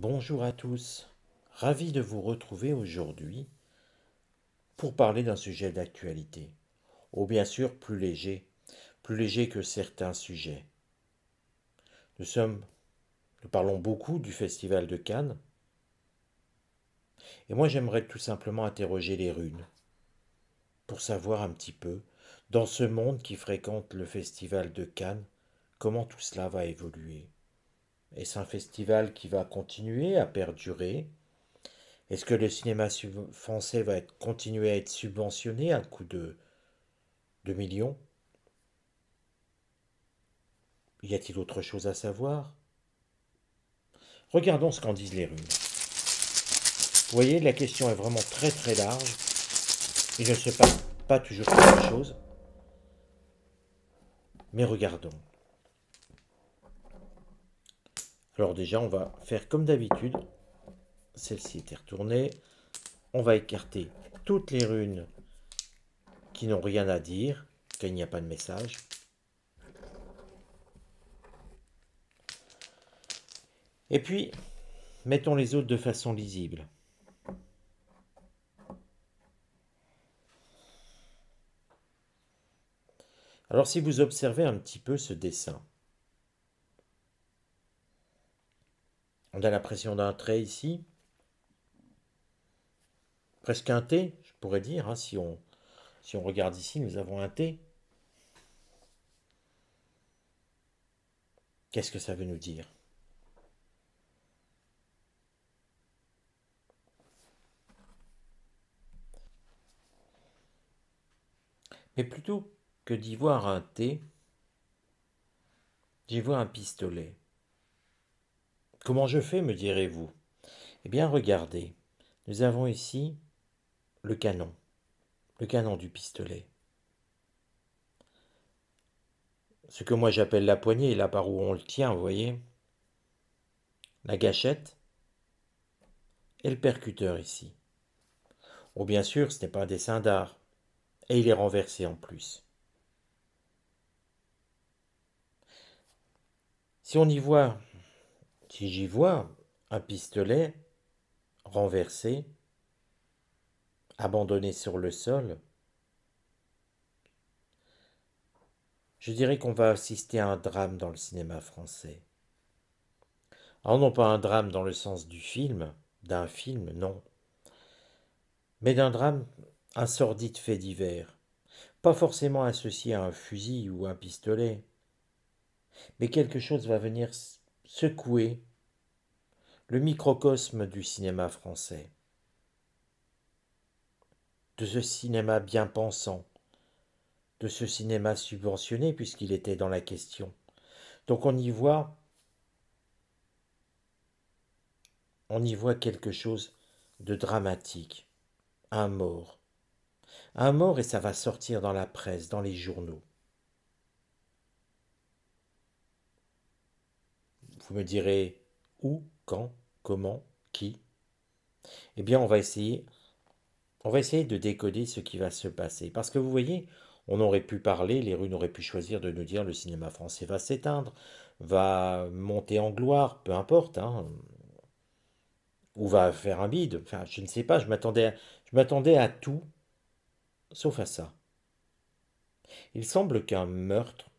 Bonjour à tous, ravi de vous retrouver aujourd'hui pour parler d'un sujet d'actualité, ou bien sûr plus léger, plus léger que certains sujets. Nous sommes, nous parlons beaucoup du Festival de Cannes, et moi j'aimerais tout simplement interroger les runes, pour savoir un petit peu, dans ce monde qui fréquente le Festival de Cannes, comment tout cela va évoluer. Est-ce un festival qui va continuer à perdurer. Est-ce que le cinéma français va être, continuer à être subventionné à un coût de 2 millions Y a-t-il autre chose à savoir Regardons ce qu'en disent les rues. Vous voyez, la question est vraiment très très large. Il ne se passe pas toujours la même chose. Mais regardons. Alors déjà, on va faire comme d'habitude. Celle-ci était retournée. On va écarter toutes les runes qui n'ont rien à dire, qu'il n'y a pas de message. Et puis, mettons les autres de façon lisible. Alors si vous observez un petit peu ce dessin, On a l'impression d'un trait ici, presque un T, je pourrais dire, hein, si, on, si on regarde ici, nous avons un T. Qu'est-ce que ça veut nous dire Mais plutôt que d'y voir un T, j'y vois un pistolet. Comment je fais, me direz-vous Eh bien, regardez, nous avons ici le canon, le canon du pistolet. Ce que moi j'appelle la poignée, là par où on le tient, vous voyez La gâchette et le percuteur ici. Oh, bien sûr, ce n'est pas un dessin d'art. Et il est renversé en plus. Si on y voit si j'y vois un pistolet renversé, abandonné sur le sol, je dirais qu'on va assister à un drame dans le cinéma français. Alors ah non pas un drame dans le sens du film, d'un film, non, mais d'un drame, un sordide fait divers, pas forcément associé à un fusil ou un pistolet, mais quelque chose va venir secouer le microcosme du cinéma français, de ce cinéma bien pensant, de ce cinéma subventionné puisqu'il était dans la question. Donc on y voit on y voit quelque chose de dramatique, un mort. Un mort et ça va sortir dans la presse, dans les journaux. Vous me direz où, quand, comment, qui Eh bien, on va essayer on va essayer de décoder ce qui va se passer. Parce que vous voyez, on aurait pu parler, les runes auraient pu choisir de nous dire le cinéma français va s'éteindre, va monter en gloire, peu importe, hein. ou va faire un bide. Enfin, je ne sais pas, je m'attendais je m'attendais à tout, sauf à ça. Il semble qu'un meurtre,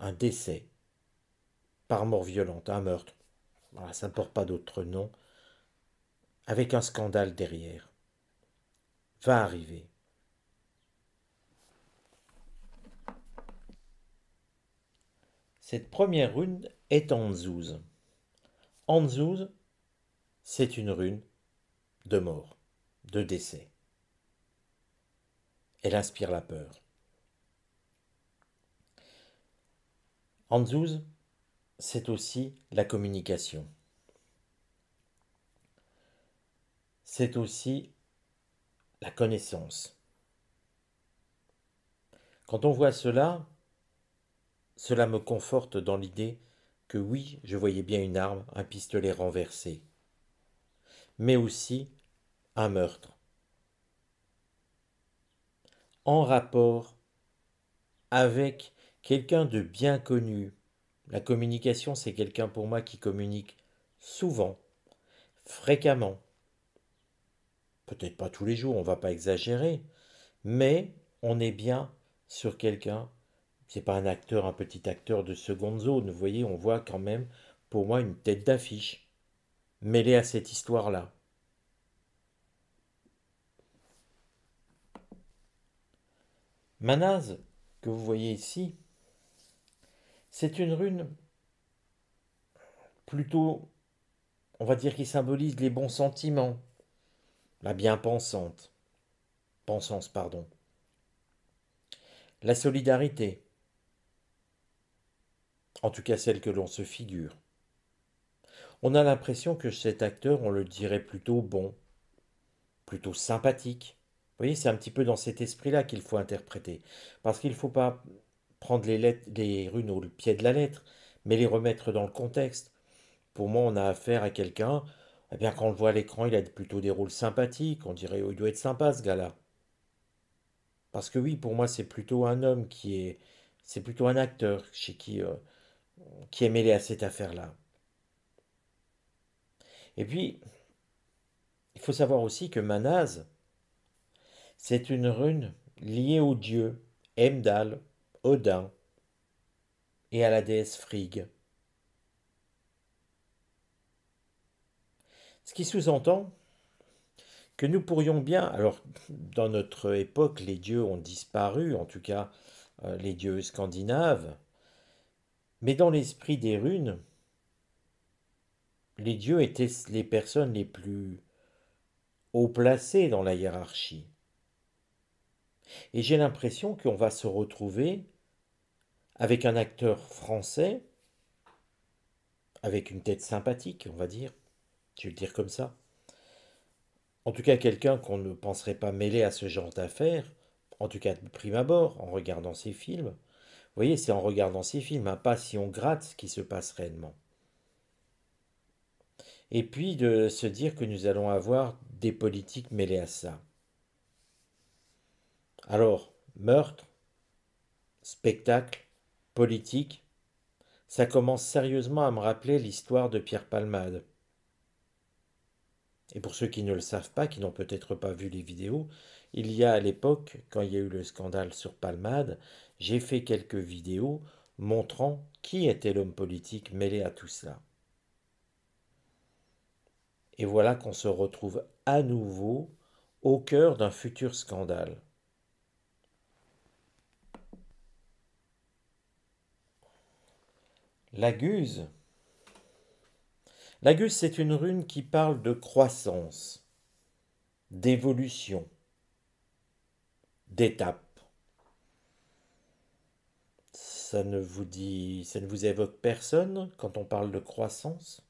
un décès, par mort violente, un meurtre, ça ne porte pas d'autre nom, avec un scandale derrière, va arriver. Cette première rune est Anzouz. Anzouz, c'est une rune de mort, de décès. Elle inspire la peur. Anzouz, c'est aussi la communication. C'est aussi la connaissance. Quand on voit cela, cela me conforte dans l'idée que oui, je voyais bien une arme, un pistolet renversé, mais aussi un meurtre. En rapport avec quelqu'un de bien connu, la communication, c'est quelqu'un pour moi qui communique souvent, fréquemment. Peut-être pas tous les jours, on ne va pas exagérer, mais on est bien sur quelqu'un. ce n'est pas un acteur, un petit acteur de seconde zone. Vous voyez, on voit quand même, pour moi, une tête d'affiche mêlée à cette histoire-là. Manaz, que vous voyez ici, c'est une rune plutôt, on va dire, qui symbolise les bons sentiments, la bien-pensante, pensance, pardon, la solidarité, en tout cas celle que l'on se figure. On a l'impression que cet acteur, on le dirait plutôt bon, plutôt sympathique. Vous voyez, c'est un petit peu dans cet esprit-là qu'il faut interpréter. Parce qu'il ne faut pas prendre les, runes au pied de la lettre, mais les remettre dans le contexte. Pour moi, on a affaire à quelqu'un, eh bien, quand on le voit à l'écran, il a plutôt des rôles sympathiques. On dirait, oh, il doit être sympa, ce gars-là. Parce que oui, pour moi, c'est plutôt un homme qui est. C'est plutôt un acteur qui, euh, qui est mêlé à cette affaire-là. Et puis, il faut savoir aussi que Manaz, c'est une rune liée au dieu Emdal, Odin et à la déesse Frigg. Ce qui sous-entend que nous pourrions bien, alors dans notre époque les dieux ont disparu, en tout cas euh, les dieux scandinaves, mais dans l'esprit des runes, les dieux étaient les personnes les plus haut placées dans la hiérarchie. Et j'ai l'impression qu'on va se retrouver avec un acteur français, avec une tête sympathique, on va dire, tu vais le dire comme ça. En tout cas, quelqu'un qu'on ne penserait pas mêler à ce genre d'affaires, en tout cas de prime abord, en regardant ses films. Vous voyez, c'est en regardant ses films, un pas si on gratte ce qui se passe réellement. Et puis de se dire que nous allons avoir des politiques mêlées à ça. Alors, meurtre, spectacle, politique, ça commence sérieusement à me rappeler l'histoire de Pierre Palmade. Et pour ceux qui ne le savent pas, qui n'ont peut-être pas vu les vidéos, il y a à l'époque, quand il y a eu le scandale sur Palmade, j'ai fait quelques vidéos montrant qui était l'homme politique mêlé à tout cela. Et voilà qu'on se retrouve à nouveau au cœur d'un futur scandale. Laguse. c'est une rune qui parle de croissance, d'évolution, d'étape. Ça ne vous dit, ça ne vous évoque personne quand on parle de croissance,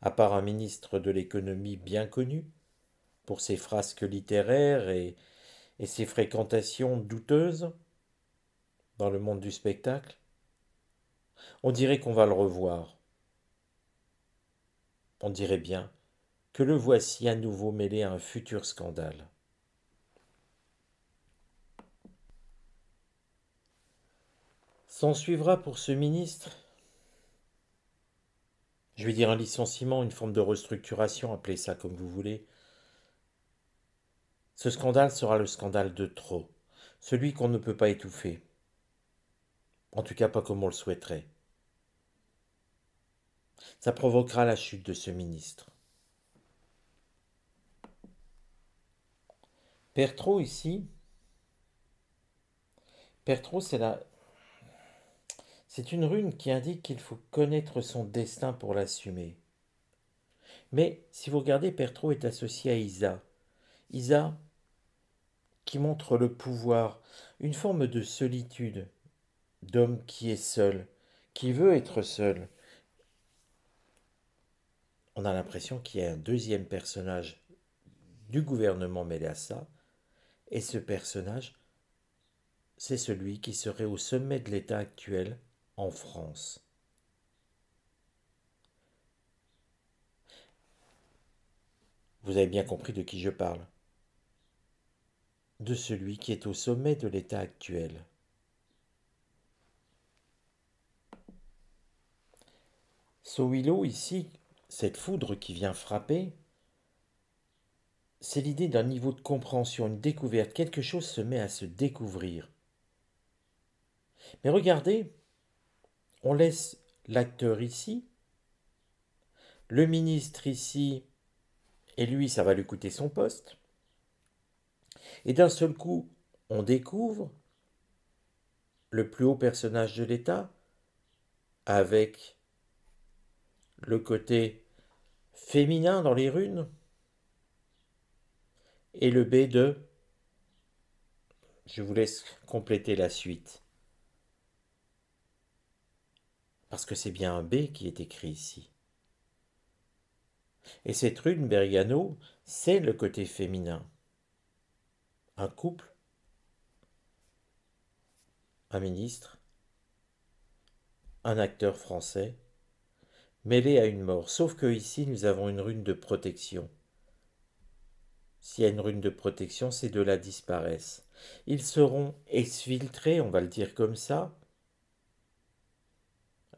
à part un ministre de l'économie bien connu pour ses frasques littéraires et ses fréquentations douteuses dans le monde du spectacle on dirait qu'on va le revoir. On dirait bien que le voici à nouveau mêlé à un futur scandale. S'en suivra pour ce ministre je vais dire un licenciement, une forme de restructuration, appelez ça comme vous voulez. Ce scandale sera le scandale de trop, celui qu'on ne peut pas étouffer. En tout cas pas comme on le souhaiterait. Ça provoquera la chute de ce ministre. Pertro ici. Pertro, c'est la... C'est une rune qui indique qu'il faut connaître son destin pour l'assumer. Mais si vous regardez, Pertro est associé à Isa. Isa qui montre le pouvoir, une forme de solitude, d'homme qui est seul, qui veut être seul, on a l'impression qu'il y a un deuxième personnage du gouvernement mêlé et ce personnage, c'est celui qui serait au sommet de l'État actuel en France. Vous avez bien compris de qui je parle. De celui qui est au sommet de l'État actuel. Willow ici, cette foudre qui vient frapper, c'est l'idée d'un niveau de compréhension, une découverte. Quelque chose se met à se découvrir. Mais regardez, on laisse l'acteur ici, le ministre ici, et lui, ça va lui coûter son poste. Et d'un seul coup, on découvre le plus haut personnage de l'État avec le côté féminin dans les runes et le B de... Je vous laisse compléter la suite. Parce que c'est bien un B qui est écrit ici. Et cette rune Bergano, c'est le côté féminin. Un couple, un ministre, un acteur français, mêlée à une mort. Sauf que ici, nous avons une rune de protection. S'il y a une rune de protection, ces deux-là disparaissent. Ils seront exfiltrés, on va le dire comme ça.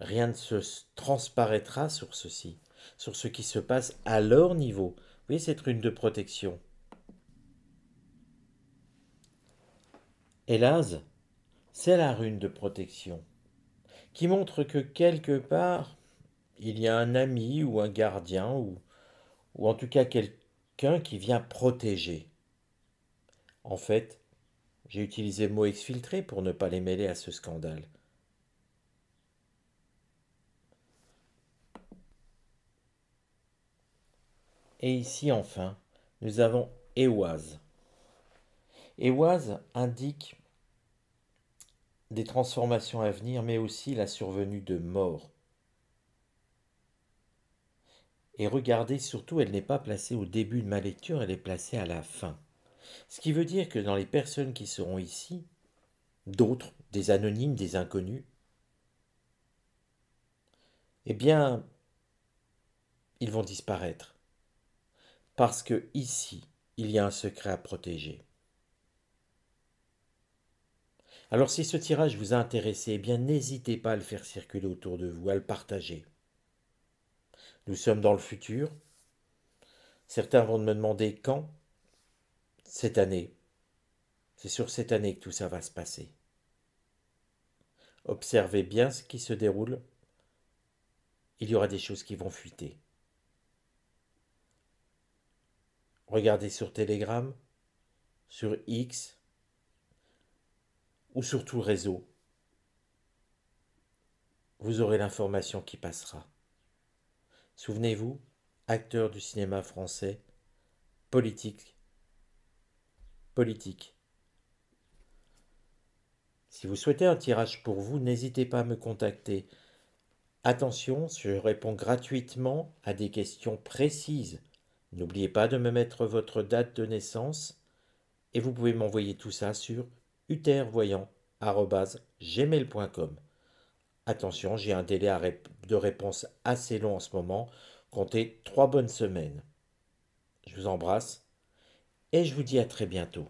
Rien ne se transparaîtra sur ceci, sur ce qui se passe à leur niveau. Vous voyez cette rune de protection Hélas, c'est la rune de protection qui montre que quelque part, il y a un ami ou un gardien ou, en tout cas quelqu'un qui vient protéger. En fait, j'ai utilisé le mot exfiltré pour ne pas les mêler à ce scandale. Et ici enfin, nous avons Ewaz. Ewaz indique des transformations à venir, mais aussi la survenue de morts. Et regardez, surtout, elle n'est pas placée au début de ma lecture, elle est placée à la fin. Ce qui veut dire que dans les personnes qui seront ici, d'autres, des anonymes, des inconnus, eh bien, ils vont disparaître. Parce que ici, il y a un secret à protéger. Alors si ce tirage vous a intéressé, eh bien n'hésitez pas à le faire circuler autour de vous, à le partager. Nous sommes dans le futur. Certains vont me demander quand Cette année. C'est sur cette année que tout ça va se passer. Observez bien ce qui se déroule. Il y aura des choses qui vont fuiter. Regardez sur Telegram, sur X ou sur tout réseau. Vous aurez l'information qui passera. Souvenez-vous, acteur du cinéma français, politique, politique. Si vous souhaitez un tirage pour vous, n'hésitez pas à me contacter. Attention, je réponds gratuitement à des questions précises. N'oubliez pas de me mettre votre date de naissance et vous pouvez m'envoyer tout ça sur utervoyant.com Attention, j'ai un délai de réponse assez long en ce moment. Comptez trois bonnes semaines. Je vous embrasse et je vous dis à très bientôt.